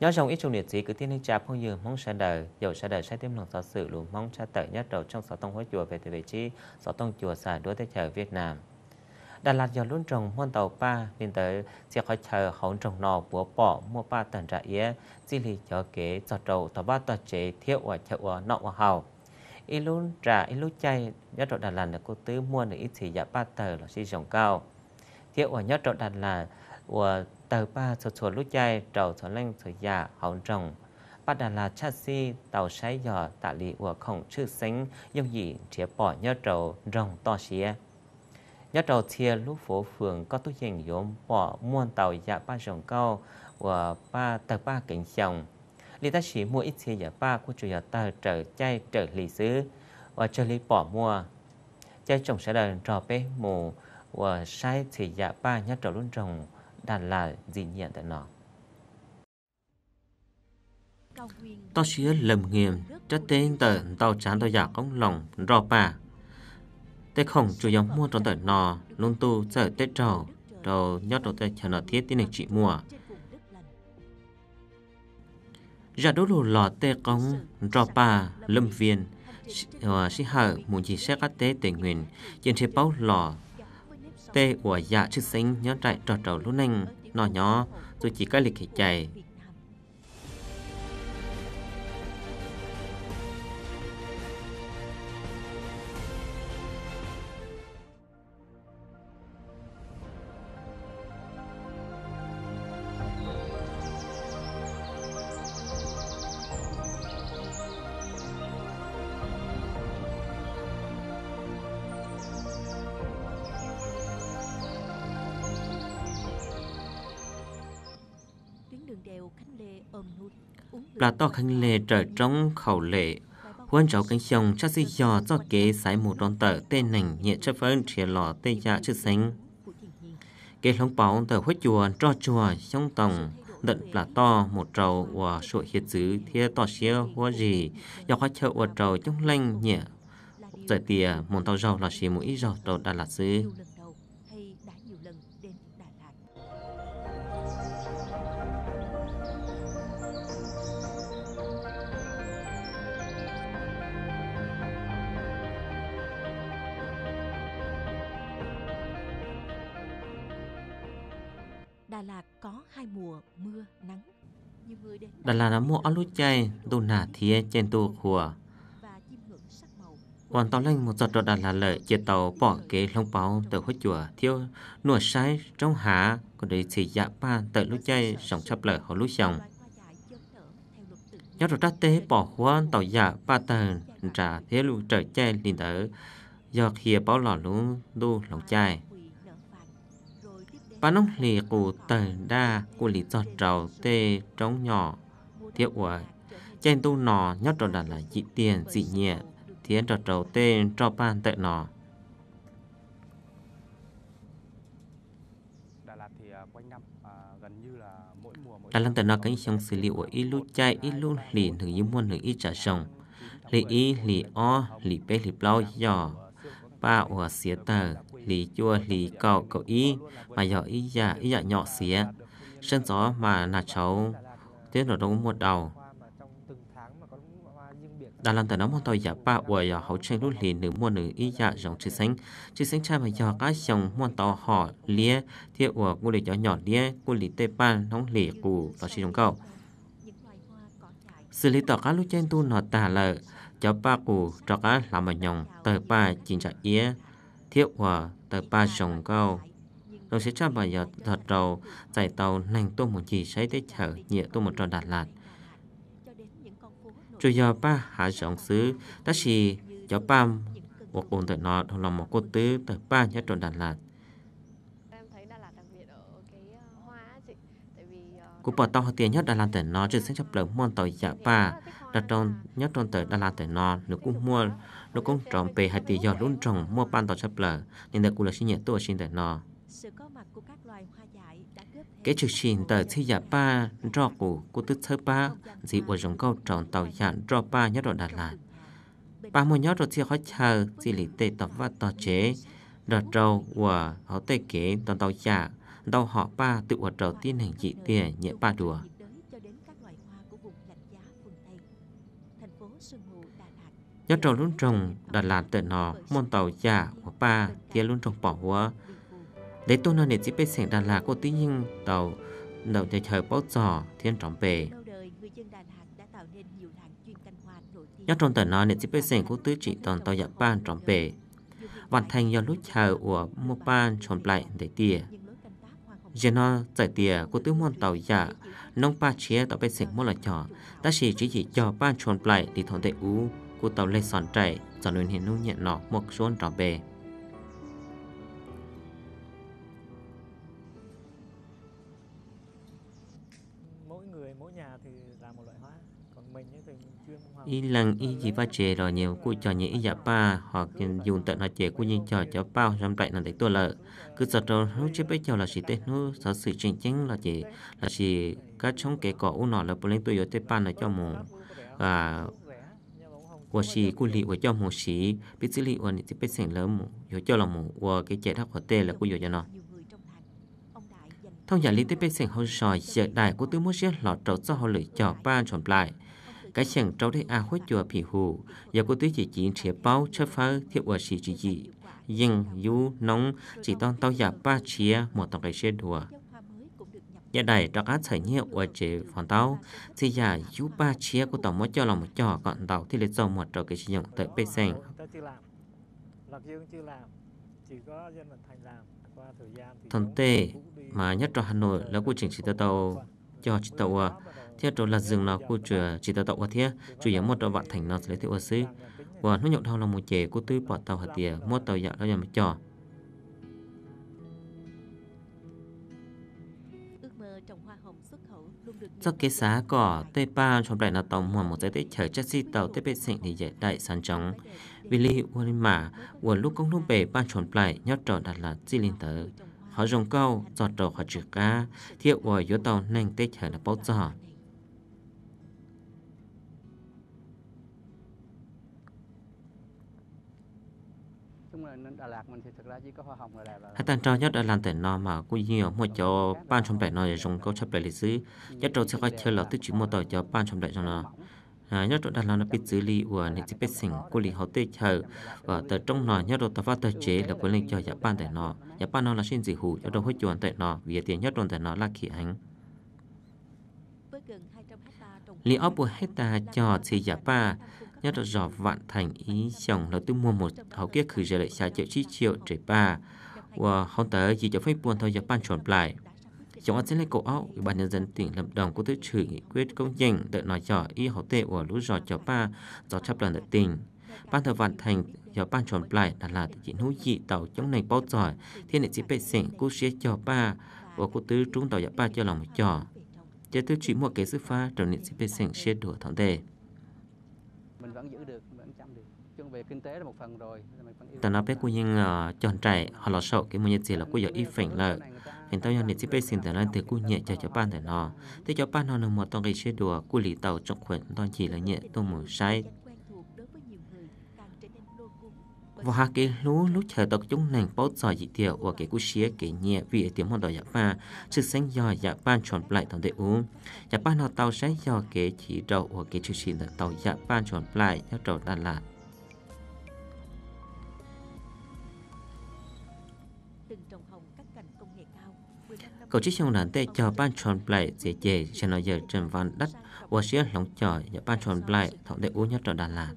Nhớ rồng ít trung liệt sĩ cứ tiên hình chạp không nhiều mong xa đời Dẫu xa đời sẽ tiếp lòng giáo sự luôn mong cha tợ nhất đầu trong sáu tông hóa chùa về từ vị trí Sáu tông chùa xả đua thế chờ Việt Nam Đà Lạt giờ luôn trồng muôn tàu ba Nên tới sẽ khỏi chờ khổng trồng nọ búa bỏ mua ba tần trả yế Di lì cho kế giọt đầu tàu ba tòa chế thiệu ở chợ ở nọ ở hào Ý luôn trả ý luôn chay nhất đầu Đà Lạt là cô tứ mua được ít thì giả dạ ba tờ là si rồng cao Thiệu ở nhất đầu Đà Lạt của tàu ba sổ sổ lúc dài trầu sổ lên sổ giả dạ, hỏng rồng bắt đà là cha si tàu sai dò tạ lý của khổng chư sinh dông dị chế bỏ nhớ trầu rồng to xìa nhớ trầu thiê lúc phố phường có tu hình yếm bỏ muôn tàu dạ ba rồng cao của ba tàu ba kính chồng lý ta chỉ mua ít xìa dạ ba của chủ nhà tàu trở chay trở lý xứ và trở lý bỏ mua chay trồng sẽ đời trò bế mù và sai thì dạ ba nhớ trầu luôn rồng đàn là gì nhận tại nó tao xía lầm nghiêm chất tên tờ tao chán tao giả công lòng rò bà tê không chủ yếu mua trong tờ nò luôn tu sợ tế trầu đầu nhót đầu tay chờ nó thiết tin lịch trị mùa. giả đố lù lò tê công rò bà lâm viên hòa sĩ hở muốn chỉ xét các tế tình nguyện trên thế báo lò tê của dạ chữ sinh nhớ trại trò trầu lúc nành nó nhỏ rồi chỉ cái lịch chạy là to khánh lệ trở trong khẩu lệ huân cháu cánh chồng chắc sĩ dò cho kế sái một đòn tờ tên nành nhẹ chấp phấn trẻ lò tên dạ chữ xanh kế lóng báo tờ khuất chùa cho chùa trong tổng đận là to một trầu và sụa hiệt dữ thia to xia hoa gì do khóa chợ và trầu trong lanh nhẹ giải tìa một tàu rau là chỉ mũi rau tàu đà lạt dứ Đà Lạt có hai mùa mưa nắng. Đà Lạt là mùa lúa chay, đô nả thía trên tu khùa. Hoàn tàu lên một giọt đọt Đà Lạt lợi chia tàu bỏ kế lông báo từ hốt chùa thiêu nùa sai trong hạ còn đầy xì dạ ba tại lúc chay sống chắp lợi hồ lúc chồng. Nhớ rồi trát tế bỏ hoa tàu dạ ba tờ trả thế lụ trở chay liền tờ giọt hìa báo lỏ lũ đu lòng chay bà nông lì cụ tờ đa cụ lì giọt trầu tê trống nhỏ thiếu ủa chen tu nọ nhất trò đàn là dị tiền dị nhẹ thiến trò trầu tê cho ban tệ nọ Đà Lạt à, à, tận nó cái trong xử lý của ít lúc chạy ít lúc lì thử như muôn thử ít trả chồng lì y lì o lì bé lì bao giò ba ủa xía tờ lì chua lì cầu cầu ý mà giờ ý dạ ý dạ nhỏ xía sân gió mà là cháu tết nó đúng một đầu đã làm từ đó một tàu giả ba của giờ hậu trên lúc lì nữ mua nữ ý dạ dòng chữ xanh chữ xanh cha mà giờ các dòng mua tàu họ lia thì của cô lì cho nhỏ lia cô lì tê ban nóng lì cù và chỉ dòng cầu xử lý tỏ các lúc trên tu nó tả lợ cho ba cù cho các làm mà nhòng tờ ba chỉnh trả yế thiếp hòa tại ba sông cao rồi sẽ cho bà giờ thật đầu giải tàu nành tôm một gì sấy tới chở nhựa tôm một trò Đà Lạt rồi giờ ba hạ sông xứ ta chỉ cho ba một buồn tại nọ nó là một cô tứ tại ba nhất trò Đà Lạt cú bỏ tao tiền nhất đã làm tiền nó trên sẽ chấp lỡ môn tàu giả dạ ba đặt trong nhất trong tờ đã làm tiền nó nó cũng mua nó cũng trồng về hai tỷ giờ luôn trồng mua ban tàu chấp lỡ nhưng đây cũng là sinh nhật tôi sinh tiền nó cái chương sinh tờ thi giả dạ ba do của cô tư thơ ba dị của dòng câu trồng tàu giả do ba nhất ở đà lạt ba mua nhất rồi thì khó chờ dị lý tệ tập và tò chế đặt trâu của họ tê kế toàn tàu giả dạ, đau họ ba tự ở trở Tiên hành trị tìa nhẹ ba đùa. Nhớ trầu luôn trồng Đà Lạt tệ nò môn tàu già của ba tìa luôn trồng bỏ hùa. để tôi nói nền chỉ bê sảnh Đà Lạt có tí nhưng tàu đầu nhà trời bao giò thiên trọng về. Nhớ trong tờ nó nền chỉ bê sảnh của tư trị toàn tàu giả ban trọng về. Hoàn thành do lúc chờ của một ban tròn lại để tìa giờ nó giải tìa của tướng môn tàu giả nông pa chia tàu bên sảnh môn là nhỏ ta chỉ chỉ chỉ cho ban chuồn lại thì thọn tệ u của tàu lê sòn chạy cho nên hiện nu nhận nọ một xuân trò bề mỗi người mỗi nhà thì là một loại hoa y lần y chỉ phát chế rồi nhiều cô trò nhỉ giả ba hoặc dùng tận hoặc chế cô như trò cháu bao trong trại là để tôi lợ cứ sợ trò hú chế bây giờ là chỉ tên hú sợ sự chênh chính là chỉ là chỉ các trong kẻ cỏ u nọ là bố lên tôi yếu tết pan là cho mù à của chỉ cô lì của cho mù chỉ biết xử lý của thì biết sành lớn mù yếu cho là mù của cái chế thắc của tê là cô yếu cho nó thông giả lý tế biết sành hậu sòi giờ đại của tư mua xe lọt trầu cho họ lựa chọn ba chuẩn lại cái chẳng trâu đấy à hối chùa phì hù giờ cô tuyết chỉ chỉ trẻ bao chơi phơ thiệu ở chỉ chỉ gì nhưng du nóng chỉ toàn tao giả ba chia một tổng cái xe đùa nhà đầy trọc át xảy nhiều ở chế phòng tao thì giả du ba chia của tổng mỗi cho lòng một trò còn tàu thì lấy dầu một trò cái sử dụng tới bê sen thông tế mà nhất cho Hà Nội là quy trình chỉ tàu cho chỉ tàu thế chỗ là dừng nó cô chừa chỉ tạo tạo thế chủ yếu một trong vạn thành nó lấy thế oxy và nó nhộn thao là một chế cô tư bỏ tàu hạt tìa mua tàu dạ nó nhầm trò Sau kế xá cỏ tây ba trong đại là tàu mua một giấy tết chở chất si tàu tết bệ sinh thì dễ đại sản trống vì lý quân mà của lúc công lúc bể ban chuẩn lại nhót trò đặt là chi linh tử họ dùng câu giọt trò họ trừ ca thiệu của yếu tàu nhanh tết chở là bao giờ Hãy tàn trao nhất là làm tỉnh nó mà cũng nhiều một chỗ ban trong đại nói dùng câu chấp đại lịch sử nhất trâu sẽ có chơi là tích chữ một tờ cho ban trong đại cho nó à, nhất trâu đặt là nó bị xử lý của những chỉ biết sình của lý hậu tê chờ và từ trong nó nhất trâu tờ phát tờ chế là quyền linh cho giả ban tại nó giả ban nó là xin gì hủ nhất trâu hốt chuẩn tại nó vì tiền nhất trâu tại nó là khí ánh lý ấp của hết ta cho thì giả ba nhất là giọt vạn thành ý chồng là tôi mua một hậu kia khử giờ lại xa triệu chi triệu trẻ ba và hôm tới chỉ cho phép buồn thôi giờ ban chuẩn lại chúng ta sẽ lấy cổ áo ủy ban nhân dân tỉnh lâm đồng có thứ trừ nghị quyết công nhận đợi nói cho y hậu tệ của lũ giọt cho ba do chấp đoàn đợi tỉnh ban thờ vạn thành giờ ban chuẩn lại là là chỉ hữu dị tàu chống này bao giỏi thiên địa sĩ bệ sinh cô sẽ cho ba và cô tứ trung tàu giờ ba cho lòng một trò chế thứ chỉ một cái sự pha trở nên sĩ bệ sinh sẽ đùa thắng đề Ờ, ta nó bé của những chọn trại họ lo sợ cái mình gì là của giờ y phèn lợi hiện tao nhận được tiếp xin từ nay từ của nhẹ cho cho ban để nó ừ. thế cho ban nó nằm một tông cái xe đùa của lì tàu trong khuẩn toàn chỉ là nhẹ tôi mù sai và hạ cái lú lú chờ tộc chúng nàng bao giỏi dị tiểu của cái cú xía cái nhẹ vì tiếng hòn đòi giả ba sự sáng do giả dạ ba chọn lại tổng đệ uống giả ba họ tàu sẽ do cái chỉ đầu và cái chữ xin là tàu giả dạ ba chọn lại cho trầu đà lạt cậu chỉ trong đàn tệ cho ban tròn lại dễ dễ sẽ nói giờ trần văn đất và sẽ lòng chờ nhà ban tròn lại thọng đệ uống nhất ở Đà Lạt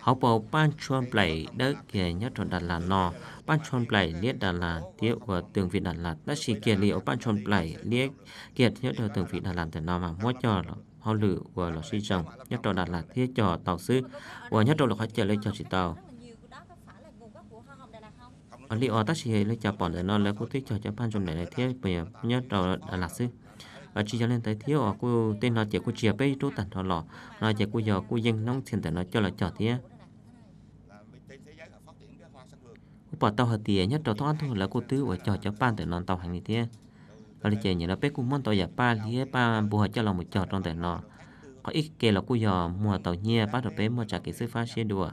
học bầu ban chọn bảy đất kia nhất ở Đà Lạt nọ ban chọn bảy liệt Đà Lạt tiêu và tường vị Đà Lạt đã chỉ kia liệu ban chọn bảy liệt kiệt nhất ở tường vị Đà Lạt từ nọ mà mua cho họ lự và là suy rằng nhất trò đạt là thiết trò tàu sư và nhất trò là khách chờ lấy trò chỉ tàu ở lý ở tác sĩ lấy cho bọn để nó lấy cô tích trò cho pan trong này lấy thiết bây nhất trò đạt là sư và chỉ cho lên thấy thiếu ở cô tên nó chỉ cô chia bê chú tản họ lò nó chỉ cô giờ cô dân nông thiền để nó cho là trò thế bỏ tàu hợp tiền nhất trò thoát thôi là cô tứ ở trò cho ban để nó tàu hành như thế có lý chơi nhớ bé cũng muốn tàu giả ba lý ba bùa cho lòng một trò trong tài nọ có ít kê là cú giò mua tàu nhia bắt được bé mua trả cái sư pha xe đùa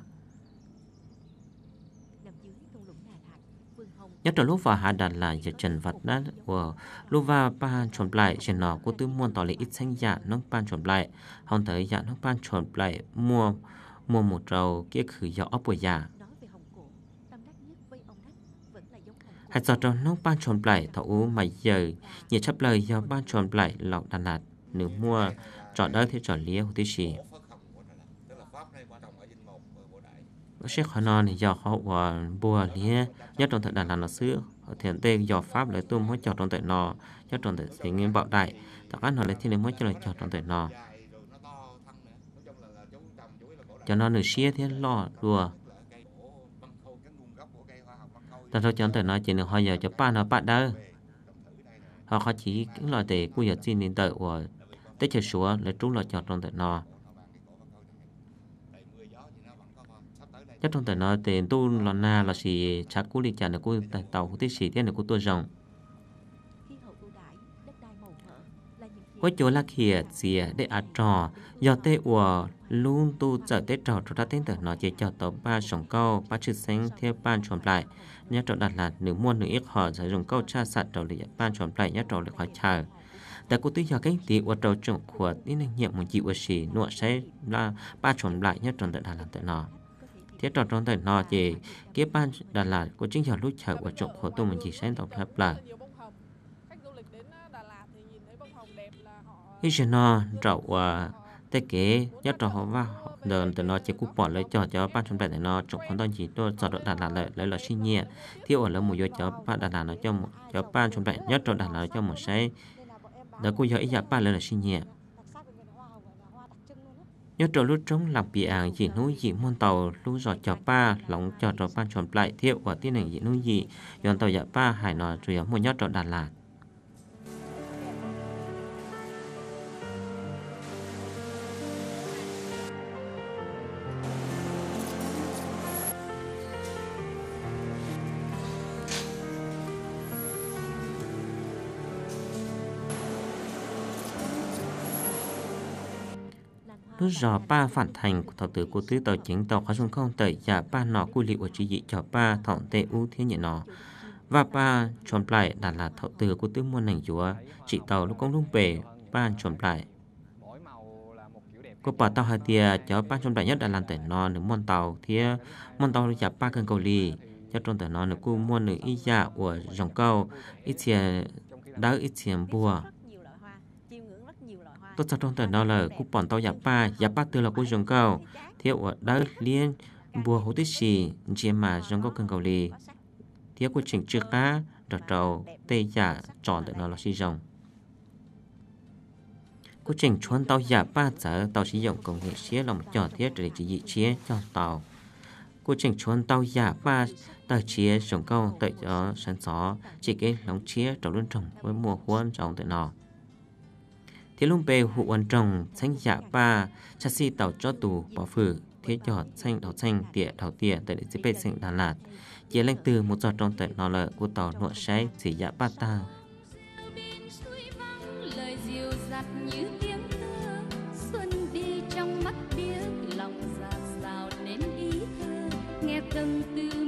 nhất là lúc vào hạ đạt là giờ trần vật đã của lúc vào ban chuẩn lại trên nó cô tư muốn tỏ lấy ít xanh dạ nó ban chuẩn lại không thấy dạ nó ban chuẩn lại mua mua một trầu kia khử dọ ấp của dạ hạt giọt trong nông ban tròn bảy thọ u mày giờ nhiệt chấp lời do ban chuẩn lại lọc đàn lạt nếu mua chọn đất thì chọn lia tí nó sẽ khó non thì do họ của bùa lia nhất trong thời đàn đàn nó xưa thiền tê do pháp lấy tu mới chọn trong thời nò nhất trong thời thì nghiêm bạo đại tất cả nó lấy thiên mới cho lời chọn trong thời nò cho nó nửa xia thế lo đùa ta thôi chọn tới nói chuyện được họ giờ cho ba nó bạn đó họ khó chỉ những loại tệ quy hoạch xin điện tử của tết chơi sủa để trú loại chọn trong tới nó chắc trong tới nó tiền tu là na là gì chắc cú đi chả được cú tàu cú tiết xì tiết được cú tua rồng với chỗ lắc khía xìa để ăn trò do tê của luôn tu trở tê trò cho ta tên tưởng nó chỉ cho tàu ba sòng câu ba chữ xanh theo ban chuẩn lại nhất trò đặt là nếu mua nữ ít họ sử dụng câu tra sạt trò lý ban chuẩn lại nhất trò lực họ chờ tại cô tư giờ kinh thì ở trò chuẩn của những năng nhiệm một chị ở xì nọ sẽ là ba chuẩn lại nhất trò đặt là tại nó thế trò trong tại nó thì cái ban đặt là của chính giờ lúc chờ của chỗ của tôi mình chỉ sẽ tổng hợp à, lại Ishenor rậu à, thế kế nhớ cho họ và đợt từ nó chỉ cúp bỏ lấy cho cho ba trăm bảy để nó chụp con toàn chỉ tôi sợ đợt đàn là lấy lấy là sinh nhiệt thiếu ở lớp một giờ cho ba đàn là nó cho một cho ba trăm bảy nhớ cho đàn là cho một say đợt cú giờ ít giờ ba lấy là sinh nhiệt nhớ cho lúc trống làm bị ảng gì núi gì môn tàu lúc giọt cho ba lóng cho cho ba chuẩn lại thiếu và tin này gì núi gì yon tàu dạ ba hải nọ rồi một nhớ cho đàn là nút rõ ba phản thành của thảo tử của tư tàu chính tàu khá sung không tẩy giả ba nọ quy liệu của chỉ dị cho ba thọ tê ưu thiên nhị nọ và ba chọn lại đã là thảo tử của tư môn nành chúa chỉ tàu lúc công lúc về ba chọn lại có bà tàu hai tia cho ba chọn lại nhất đã làm tẩy nọ nếu môn tàu thì môn tàu giả ba cơn cầu lì cho trong tẩy nọ nếu cô môn nữ y giả của dòng câu ít tiền đã ít tiền bùa tôi sẽ trong tờ đó là cú bọn tàu giáp ba giáp ba từ là cú dùng cầu thiếu ở đất liên bùa hồ tuyết sì chỉ mà dùng cầu cần cầu lì thiếu của trình chưa cá đặt đầu tây giả chọn tờ đó là sử rồng cú trình chuẩn tàu giáp ba giờ tàu sử dụng công nghệ xía lòng nhỏ thiết để chỉ dị chia cho tàu cú trình chuẩn tàu giáp ba tờ chia dùng cầu tại gió sáng gió chỉ cái lòng chia trồng luôn trồng với mùa huân trong tờ nào thế lúc bề hụ quan trọng xanh dạ ba cha si tàu cho tù bỏ phử thế giọt xanh đào xanh tỉa đào tỉa tại địa bề xanh đà lạt chỉ lên từ một giọt trong tận nó lợi của tàu nội sái chỉ dạ ba ta từng tư